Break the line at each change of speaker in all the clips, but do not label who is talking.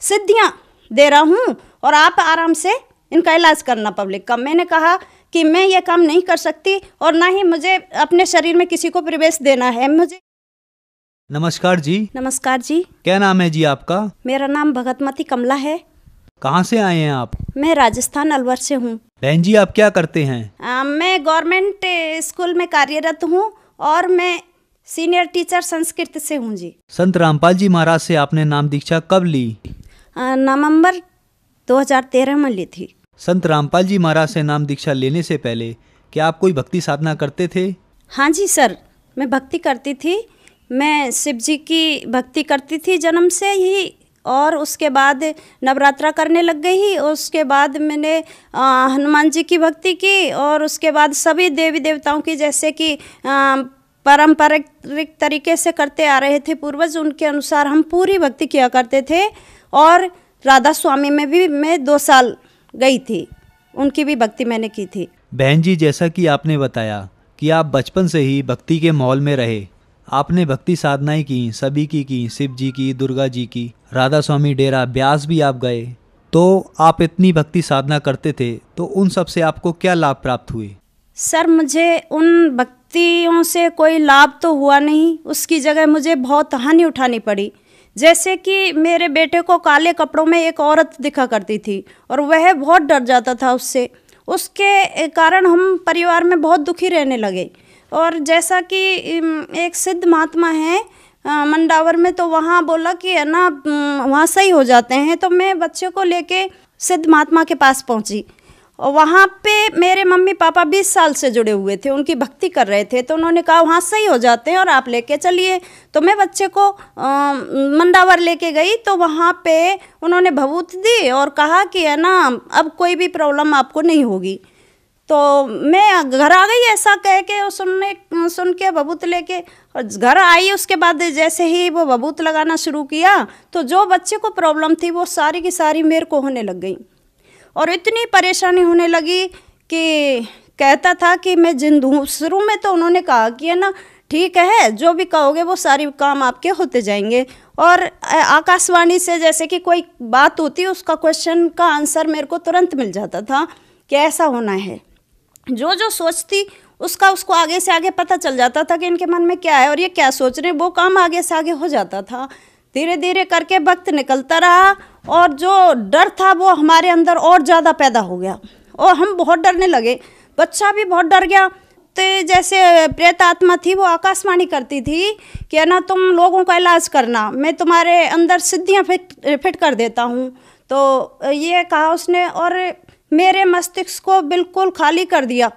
सिद्धियाँ दे रहा हूँ और आप आराम से इनका इलाज करना पब्लिक का मैंने कहा कि मैं ये काम नहीं कर सकती और ना ही मुझे अपने शरीर में किसी को प्रवेश देना है मुझे
नमस्कार जी
नमस्कार जी
क्या नाम है जी आपका
मेरा नाम भगतमती कमला है
कहाँ से आए हैं आप
मैं राजस्थान अलवर से हूँ
बहन जी आप क्या करते हैं
आ, मैं गवर्नमेंट स्कूल में कार्यरत हूँ और मैं सीनियर टीचर संस्कृत से हूँ जी
संत रामपाल जी महाराज से आपने नाम दीक्षा कब ली
नवम्बर 2013 में ली थी
संत रामपाल जी महाराज से नाम दीक्षा लेने से पहले क्या आप कोई भक्ति साधना करते थे
हाँ जी सर मैं भक्ति करती थी मैं शिव जी की भक्ति करती थी जन्म से ही और उसके बाद नवरात्रा करने लग गई उसके बाद मैंने हनुमान जी की भक्ति की और उसके बाद सभी देवी देवताओं की जैसे कि पारंपरिक तरीके से करते आ रहे थे पूर्वज उनके अनुसार हम पूरी भक्ति किया करते थे और राधा स्वामी में भी मैं दो साल गई थी उनकी भी भक्ति मैंने की थी
बहन जी जैसा कि आपने बताया कि आप बचपन से ही भक्ति के माहौल में रहे आपने भक्ति साधनाएं की सभी की की शिव जी की दुर्गा जी की राधा स्वामी डेरा ब्यास भी आप गए तो आप इतनी भक्ति साधना करते थे तो उन सब से आपको क्या लाभ प्राप्त हुए
सर मुझे उन भक्ति नियुक्तियों से कोई लाभ तो हुआ नहीं उसकी जगह मुझे बहुत हानि उठानी पड़ी जैसे कि मेरे बेटे को काले कपड़ों में एक औरत दिखा करती थी और वह बहुत डर जाता था उससे उसके कारण हम परिवार में बहुत दुखी रहने लगे और जैसा कि एक सिद्ध महात्मा है मंडावर में तो वहाँ बोला कि है ना वहाँ सही हो जाते हैं तो मैं बच्चे को लेके सिद्ध महात्मा के पास पहुँची और वहाँ पे मेरे मम्मी पापा 20 साल से जुड़े हुए थे उनकी भक्ति कर रहे थे तो उन्होंने कहा वहाँ सही हो जाते हैं और आप लेके चलिए तो मैं बच्चे को मंदावर लेके गई तो वहाँ पे उन्होंने भभूत दी और कहा कि है ना अब कोई भी प्रॉब्लम आपको नहीं होगी तो मैं घर आ गई ऐसा कह के और सुनने सुन के बबूत लेके और घर आई उसके बाद जैसे ही वो बबूत लगाना शुरू किया तो जो बच्चे को प्रॉब्लम थी वो सारी की सारी मेरे को होने लग गई और इतनी परेशानी होने लगी कि कहता था कि मैं जिंदू शुरू में तो उन्होंने कहा कि है ना ठीक है जो भी कहोगे वो सारे काम आपके होते जाएंगे और आकाशवाणी से जैसे कि कोई बात होती उसका क्वेश्चन का आंसर मेरे को तुरंत मिल जाता था कि ऐसा होना है जो जो सोचती उसका उसको आगे से आगे पता चल जाता था कि इनके मन में क्या है और ये क्या सोच रहे हैं वो काम आगे से आगे हो जाता था धीरे धीरे करके वक्त निकलता रहा और जो डर था वो हमारे अंदर और ज़्यादा पैदा हो गया और हम बहुत डरने लगे बच्चा भी बहुत डर गया तो जैसे प्रेत आत्मा थी वो आकाशवाणी करती थी कि ना तुम लोगों का इलाज करना मैं तुम्हारे अंदर सिद्धियाँ फिट फिट कर देता हूँ तो ये कहा उसने और मेरे मस्तिष्क को बिल्कुल खाली कर दिया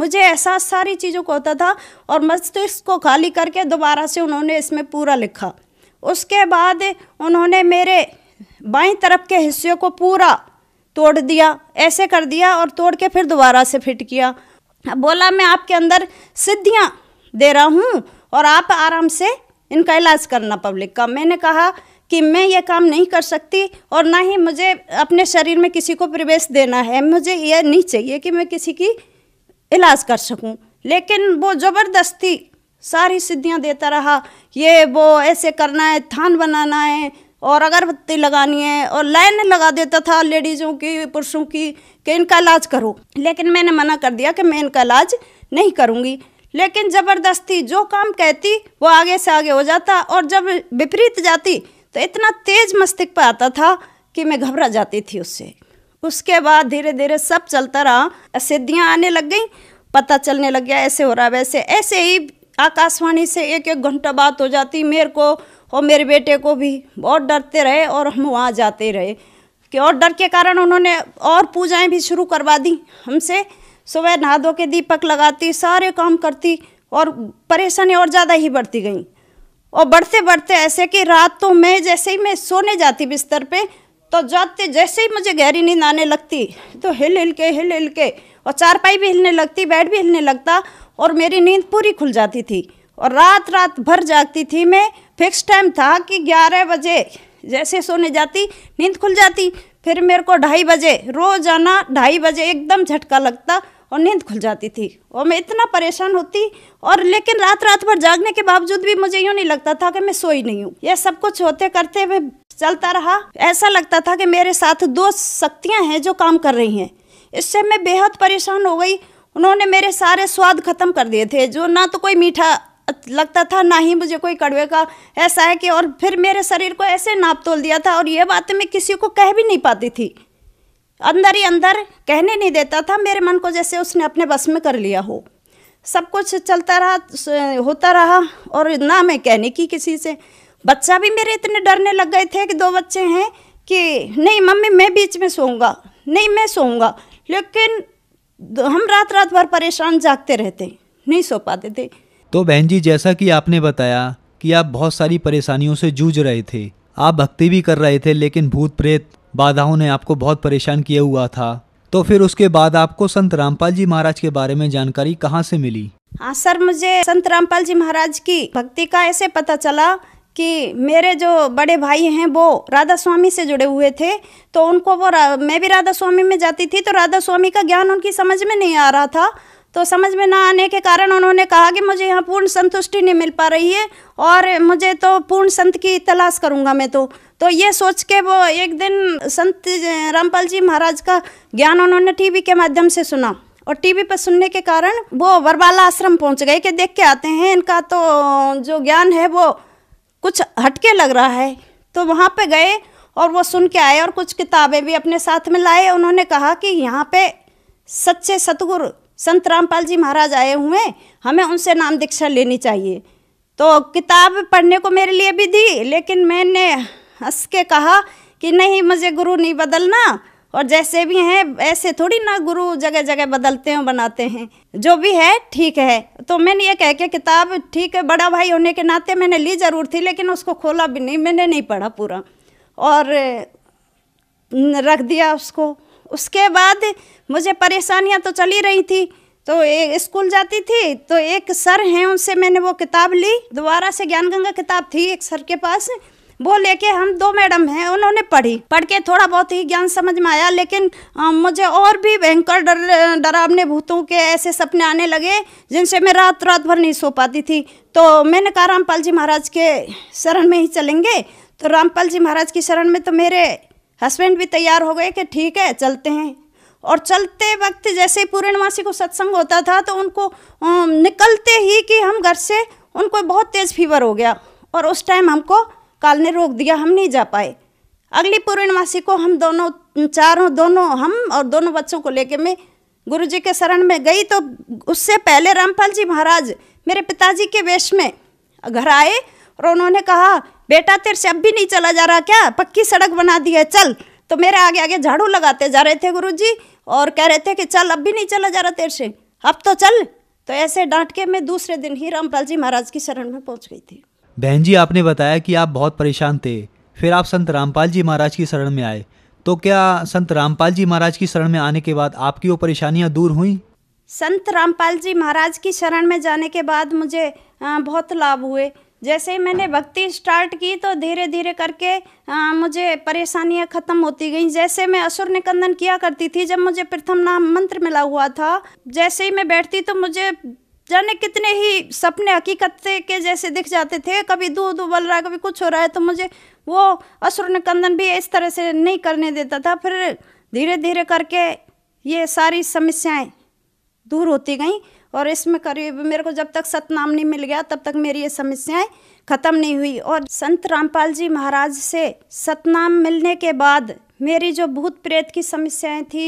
मुझे एहसास सारी चीज़ों को होता था और मस्तिष्क को खाली करके दोबारा से उन्होंने इसमें पूरा लिखा उसके बाद उन्होंने मेरे बाई तरफ के हिस्से को पूरा तोड़ दिया ऐसे कर दिया और तोड़ के फिर दोबारा से फिट किया बोला मैं आपके अंदर सिद्धियाँ दे रहा हूँ और आप आराम से इनका इलाज करना पब्लिक का मैंने कहा कि मैं ये काम नहीं कर सकती और ना ही मुझे अपने शरीर में किसी को प्रवेश देना है मुझे यह नहीं चाहिए कि मैं किसी की इलाज कर सकूं लेकिन वो ज़बरदस्ती सारी सिद्धियां देता रहा ये वो ऐसे करना है थान बनाना है और अगरबत्ती लगानी है और लाइन लगा देता था लेडीज़ों की पुरुषों की कि इनका इलाज करो लेकिन मैंने मना कर दिया कि मैं इनका इलाज नहीं करूँगी लेकिन ज़बरदस्ती जो काम कहती वो आगे से आगे हो जाता और जब विपरीत जाती तो इतना तेज़ मस्तिष्क पर आता था कि मैं घबरा जाती थी उससे उसके बाद धीरे धीरे सब चलता रहा सिद्धियाँ आने लग गई पता चलने लग गया ऐसे हो रहा वैसे ऐसे ही आकाशवाणी से एक एक घंटा बात हो जाती मेरे को और मेरे बेटे को भी बहुत डरते रहे और हम वहाँ जाते रहे कि और डर के कारण उन्होंने और पूजाएं भी शुरू करवा दी हमसे सुबह नहा धो के दीपक लगाती सारे काम करती और परेशानी और ज़्यादा ही बढ़ती गई और बढ़ते बढ़ते ऐसे कि रात तो मैं जैसे ही मैं सोने जाती बिस्तर पे तो जाते जैसे ही मुझे गहरी नींद आने लगती तो हिल हिल के हिल हिल के और चारपाई भी हिलने लगती बेड भी हिलने लगता और मेरी नींद पूरी खुल जाती थी और रात रात भर जागती थी मैं फिक्स टाइम था कि ग्यारह बजे जैसे सोने जाती नींद खुल जाती फिर मेरे को ढाई बजे रोजाना ढाई बजे एकदम झटका लगता और नींद खुल जाती थी और मैं इतना परेशान होती और लेकिन रात रात भर जागने के बावजूद भी मुझे यूँ नहीं लगता था कि मैं सोई नहीं हूँ यह सब कुछ होते करते मैं चलता रहा ऐसा लगता था कि मेरे साथ दो शक्तियाँ हैं जो काम कर रही हैं इससे मैं बेहद परेशान हो गई उन्होंने मेरे सारे स्वाद ख़त्म कर दिए थे जो ना तो कोई मीठा लगता था ना ही मुझे कोई कड़वे का ऐसा है कि और फिर मेरे शरीर को ऐसे नाप तोल दिया था और ये बातें मैं किसी को कह भी नहीं पाती थी अंदर ही अंदर कहने नहीं देता था मेरे मन को जैसे उसने अपने बस में कर लिया हो सब कुछ चलता रहा होता रहा और ना मैं कहने की किसी से बच्चा भी मेरे इतने डरने लग गए थे कि दो बच्चे हैं कि नहीं मम्मी मैं बीच में सोऊंगा नहीं मैं सोऊंगा लेकिन हम रात रात भर परेशान जागते रहते नहीं सो पाते थे
तो बहन जी जैसा कि आपने बताया कि आप बहुत सारी परेशानियों से जूझ रहे थे आप भक्ति भी कर रहे थे लेकिन भूत प्रेत बाधाओं ने आपको बहुत परेशान किया हुआ था तो फिर उसके बाद आपको संत रामपाल जी महाराज के बारे में जानकारी कहाँ से मिली
हाँ सर मुझे संत रामपाल जी महाराज की भक्ति का ऐसे पता चला कि मेरे जो बड़े भाई हैं वो राधा स्वामी से जुड़े हुए थे तो उनको वो मैं भी राधा स्वामी में जाती थी तो राधा स्वामी का ज्ञान उनकी समझ में नहीं आ रहा था तो समझ में ना आने के कारण उन्होंने कहा कि मुझे यहाँ पूर्ण संतुष्टि नहीं मिल पा रही है और मुझे तो पूर्ण संत की तलाश करूँगा मैं तो तो ये सोच के वो एक दिन संत रामपाल जी महाराज का ज्ञान उन्होंने टीवी के माध्यम से सुना और टीवी पर सुनने के कारण वो वरवाला आश्रम पहुँच गए कि देख के आते हैं इनका तो जो ज्ञान है वो कुछ हटके लग रहा है तो वहाँ पे गए और वो सुन के आए और कुछ किताबें भी अपने साथ में लाए उन्होंने कहा कि यहाँ पे सच्चे सतगुरु संत रामपाल जी महाराज आए हुए हैं हमें उनसे नाम दीक्षा लेनी चाहिए तो किताब पढ़ने को मेरे लिए भी दी लेकिन मैंने हंस के कहा कि नहीं मुझे गुरु नहीं बदलना और जैसे भी हैं ऐसे थोड़ी ना गुरु जगह जगह बदलते हैं बनाते हैं जो भी है ठीक है तो मैंने ये कह के किताब ठीक है बड़ा भाई होने के नाते मैंने ली ज़रूर थी लेकिन उसको खोला भी नहीं मैंने नहीं पढ़ा पूरा और रख दिया उसको उसके बाद मुझे परेशानियां तो चली रही थी तो एक स्कूल जाती थी तो एक सर हैं उनसे मैंने वो किताब ली दोबारा से ज्ञान गंगा किताब थी एक सर के पास वो लेके हम दो मैडम हैं उन्होंने पढ़ी पढ़ के थोड़ा बहुत ही ज्ञान समझ में आया लेकिन आ, मुझे और भी भयंकर डर डरावने भूतों के ऐसे सपने आने लगे जिनसे मैं रात रात भर नहीं सो पाती थी तो मैंने कहा रामपाल जी महाराज के शरण में ही चलेंगे तो रामपाल जी महाराज की शरण में तो मेरे हस्बैंड भी तैयार हो गए कि ठीक है चलते हैं और चलते वक्त जैसे पूर्णमासी को सत्संग होता था तो उनको निकलते ही कि हम घर से उनको बहुत तेज़ फीवर हो गया और उस टाइम हमको काल ने रोक दिया हम नहीं जा पाए अगली पूर्णमासी को हम दोनों चारों दोनों हम और दोनों बच्चों को लेके मैं गुरु जी के शरण में गई तो उससे पहले रामपाल जी महाराज मेरे पिताजी के वेश में घर आए और उन्होंने कहा बेटा तेरे से अब भी नहीं चला जा रहा क्या पक्की सड़क बना दी है चल तो मेरे आगे आगे झाड़ू लगाते जा रहे थे गुरु जी और कह रहे थे कि चल अब भी नहीं चला जा रहा तेरे से अब तो चल तो ऐसे डांट के मैं दूसरे दिन ही रामपाल जी महाराज की शरण में पहुँच गई थी
बहन जी आपने बताया कि आप बहुत परेशान थे फिर आप संत रामपाल जी महाराज की शरण में आए तो क्या संत रामपाल जी महाराज की शरण में आने के बाद आपकी वो परेशानियाँ दूर हुई
संत रामपाल जी महाराज की शरण में जाने के बाद मुझे बहुत लाभ हुए जैसे ही मैंने भक्ति स्टार्ट की तो धीरे धीरे करके आ, मुझे परेशानियां ख़त्म होती गईं जैसे मैं असुर निकंदन किया करती थी जब मुझे प्रथम नाम मंत्र मिला हुआ था जैसे ही मैं बैठती तो मुझे जाने कितने ही सपने हकीकत से के जैसे दिख जाते थे कभी दूध उबल रहा है कभी कुछ हो रहा है तो मुझे वो असुर निकंदन भी इस तरह से नहीं करने देता था फिर धीरे धीरे करके ये सारी समस्याएं दूर होती गई और इसमें करीब मेरे को जब तक सतनाम नहीं मिल गया तब तक मेरी ये समस्याएं ख़त्म नहीं हुई और संत रामपाल जी महाराज से सतनाम मिलने के बाद मेरी जो भूत प्रेत की समस्याएं थी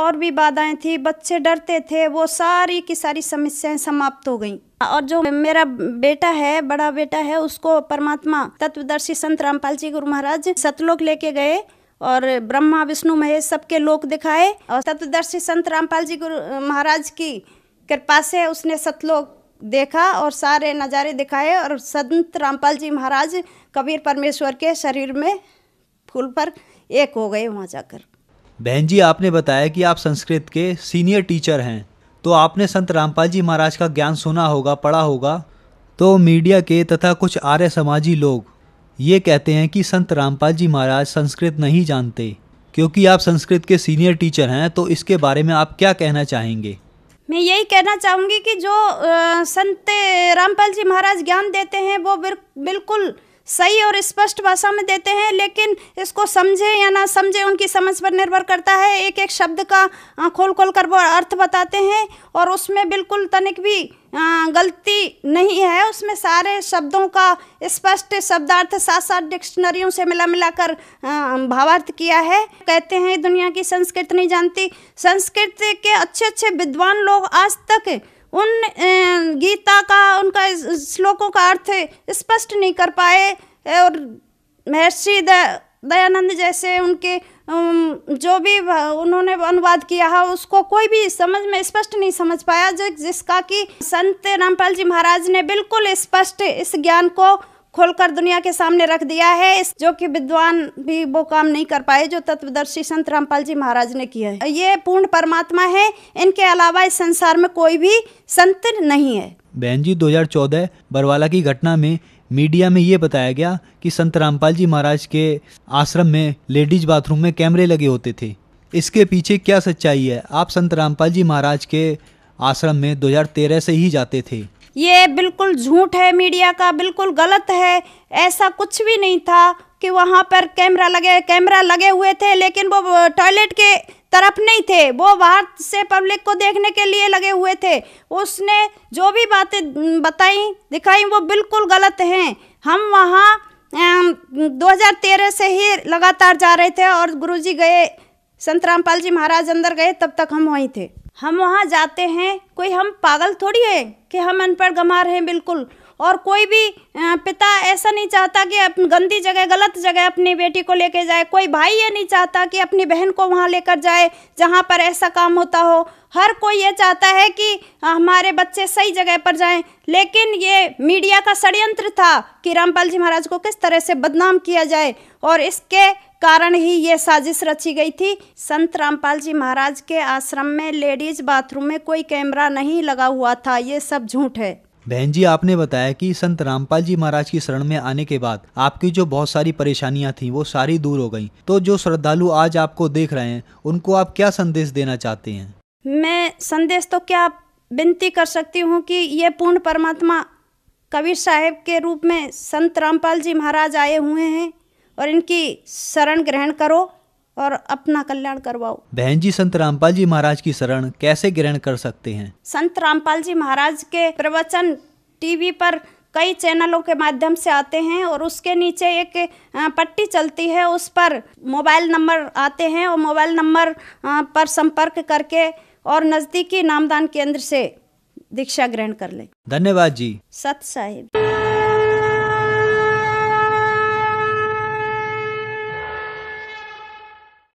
और भी बाधाएं थी बच्चे डरते थे वो सारी की सारी समस्याएं समाप्त हो गईं और जो मेरा बेटा है बड़ा बेटा है उसको परमात्मा तत्वदर्शी संत रामपाल जी गुरु महाराज सतलोक लेके गए और ब्रह्मा विष्णु महेश सबके लोक दिखाए और तत्वदर्शी संत रामपाल जी गुरु महाराज की कृपा से उसने सतलोक देखा और सारे नज़ारे दिखाए और संत रामपाल जी महाराज कबीर परमेश्वर के शरीर में फूल पर एक हो गए वहाँ जाकर
बहन जी आपने बताया कि आप संस्कृत के सीनियर टीचर हैं तो आपने संत रामपाल जी महाराज का ज्ञान सुना होगा पढ़ा होगा तो मीडिया के तथा कुछ आर्य समाजी लोग ये कहते हैं कि संत रामपाल जी महाराज संस्कृत नहीं जानते क्योंकि आप संस्कृत के सीनियर टीचर हैं तो इसके बारे में आप क्या कहना चाहेंगे
मैं यही कहना चाहूँगी कि जो संत रामपाल जी महाराज ज्ञान देते हैं वो बिल्कुल बिर, सही और स्पष्ट भाषा में देते हैं लेकिन इसको समझे या ना समझे उनकी समझ पर निर्भर करता है एक एक शब्द का खोल खोल कर वो अर्थ बताते हैं और उसमें बिल्कुल तनिक भी गलती नहीं है उसमें सारे शब्दों का स्पष्ट शब्दार्थ सात सात डिक्शनरियों से मिला मिलाकर भावार्थ किया है कहते हैं दुनिया की संस्कृत नहीं जानती संस्कृत के अच्छे अच्छे विद्वान लोग आज तक उन गीता का उनका श्लोकों का अर्थ स्पष्ट नहीं कर पाए और महर्षि दयानंद जैसे उनके जो भी उन्होंने अनुवाद किया है उसको कोई भी समझ में स्पष्ट नहीं समझ पाया जिसका कि संत रामपाल जी महाराज ने बिल्कुल स्पष्ट इस ज्ञान को खोलकर दुनिया के सामने रख दिया है इस जो कि विद्वान भी वो काम नहीं कर पाए जो तत्वदर्शी संत रामपाल जी महाराज ने किया है ये पूर्ण परमात्मा है इनके अलावा इस संसार में कोई भी संत नहीं है
बहन जी चौदह बरवाला की घटना में मीडिया में ये बताया गया कि संत रामपाल जी महाराज के आश्रम में लेडीज बाथरूम में कैमरे लगे होते थे इसके पीछे क्या सच्चाई है आप संत रामपाल जी महाराज के आश्रम में 2013 से ही जाते थे
ये बिल्कुल झूठ है मीडिया का बिल्कुल गलत है ऐसा कुछ भी नहीं था कि वहाँ पर कैमरा लगे कैमरा लगे हुए थे लेकिन वो टॉयलेट के तरफ नहीं थे वो बाहर से पब्लिक को देखने के लिए लगे हुए थे उसने जो भी बातें बताई दिखाई वो बिल्कुल गलत हैं हम वहाँ 2013 से ही लगातार जा रहे थे और गुरुजी गए संत रामपाल जी महाराज अंदर गए तब तक हम वहीं थे हम वहाँ जाते हैं कोई हम पागल थोड़ी है कि हम अनपढ़ रहे हैं बिल्कुल और कोई भी पिता ऐसा नहीं चाहता कि अपनी गंदी जगह गलत जगह अपनी बेटी को लेकर जाए कोई भाई ये नहीं चाहता कि अपनी बहन को वहाँ लेकर जाए जहाँ पर ऐसा काम होता हो हर कोई ये चाहता है कि हमारे बच्चे सही जगह पर जाएं लेकिन ये मीडिया का षडयंत्र था कि रामपाल जी महाराज को किस तरह से बदनाम किया जाए और इसके कारण ही ये साजिश रची गई थी संत रामपाल जी महाराज के आश्रम में लेडीज बाथरूम में कोई कैमरा नहीं लगा हुआ था ये सब झूठ है
बहन जी आपने बताया कि संत रामपाल जी महाराज की शरण में आने के बाद आपकी जो बहुत सारी परेशानियां थी वो सारी दूर हो गई तो जो श्रद्धालु आज आपको देख रहे हैं उनको आप क्या संदेश देना चाहते हैं
मैं संदेश तो क्या विनती कर सकती हूँ कि ये पूर्ण परमात्मा कबीर साहेब के रूप में संत रामपाल जी महाराज आए हुए हैं और इनकी शरण ग्रहण करो और अपना कल्याण करवाओ
बहन जी संत रामपाल जी महाराज की शरण कैसे ग्रहण कर सकते हैं
संत रामपाल जी महाराज के प्रवचन टीवी पर कई चैनलों के माध्यम से आते हैं और उसके नीचे एक पट्टी चलती है उस पर मोबाइल नंबर आते हैं और मोबाइल नंबर पर संपर्क करके और नज़दीकी नामदान केंद्र से दीक्षा ग्रहण कर ले
धन्यवाद जी
सत साहिब